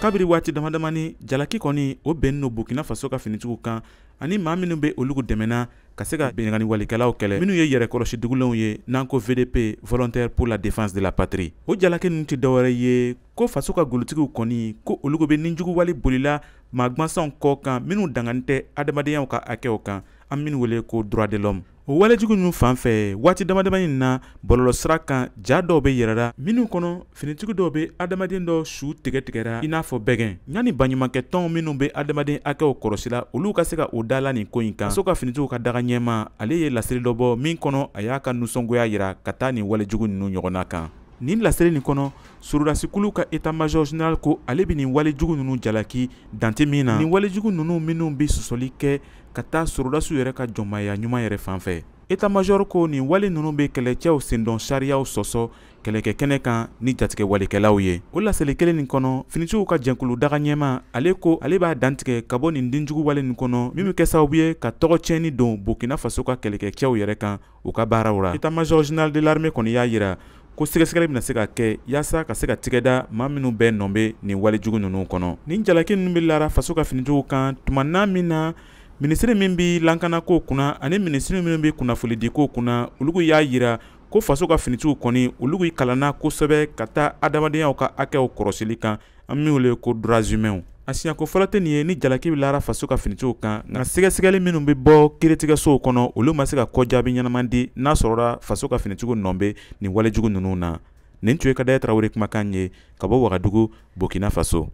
kabiri waati damadamani jalaki kɔni o bɛnnen no burkina faso ka finitigiw kan ani maa minw be olugu dɛmɛna ka se ka benegani walikɛlaw kɛlɛ minw ye yɛrɛkɔlɔsi dugulenw ye n'an ko vdp volontaire pour la défense de la patrie o jalaki nunu tɛ dɔwɛrɛ ye ko faso ka golotigiw kɔni ko olugu be ninjuguwali bolila ma gwansanw kɔ kan minw dangani tɛ adamadenyaw ka hakɛw kan an minw wele ko droit de l'homme o walejugu ninnu fan fɛ waati dama in na bɔlɔlɔsira kan ja dɔw be yɛrɛra minw kɔnɔ finitigi dɔw be adamaden dɔ suu tigɛtigɛra i n'a fɔ bɛgɛn ɲani baɲumankɛtɔnw minw be adamaden hakɛw kɔrɔsila olu ka se ka o da la nin ko ɲi kan so ka finitigiw ka daga ɲɛma ale ye laseli dɔ bɔ min kɔnɔ a y'a ka nusɔngoya yira ka taa nin walejugu ninnu ɲɔgɔnna kan nin laseli nin kɔnɔ sorodasikulu ka etat major general ko ale be nin walejugu nunu jalaki dante min na nin walejugu nunu minw be sɔsɔli kɛ ka taa sorodasiw yɛrɛ ka jɔnmaya ɲuman yɛrɛ fan fɛ etat major ko nin wale nunu be kɛlɛcɛw sendɔn sariyaw sɔsɔ kɛlɛkɛ kɛnɛ kan ni jatigɛwalekɛlaw ye o laseli kelen nin kɔnɔ finitigiw ka jɛnkulu daga ɲɛma ale ko ale b'a dantigɛ ka bɔ nin denjugu wale nin kɔnɔ min be kɛ sababu ye ka tɔgɔcɛni don burkina faso ka kɛlɛkɛcɛw yɛrɛ kan u ka baaraw ra etat major general de l'arme kɔni y'a yira ko sɛgɛsɛgɛli bena se ka kɛ y'asa ka se ka tigɛda ma minw bɛɛ nɔ be nin walijugu ninnu kɔnɔ nin jalaki nunu be lara faso ka finijuguw kan tuma na min na minisiri min b' lankanakow kunna ani minisiri minw be kunnafoli dikow kunna olugu y'a yira ko faso ka finitigiw kɔni olugu kalanna kosɛbɛ ka taa adamadenyaw ka hakɛw kɔrɔsili kan an min wele ko durazumɛnw a siɲako fɔlɔ tɛ nin ye ni jalaki lara faso ka finitigiw kan nka sɛgɛsɛgɛli minw be bɔ kiiritigɛsow kɔnɔ olu ma se ka kɔjaabi ɲɛnamandi n'a sɔrɔra faso ka finitigiw nɔ be nin walejugu nunu na nin tun ye ka daya tarawure kumakan ye ka bɔ wagadugu burkina faso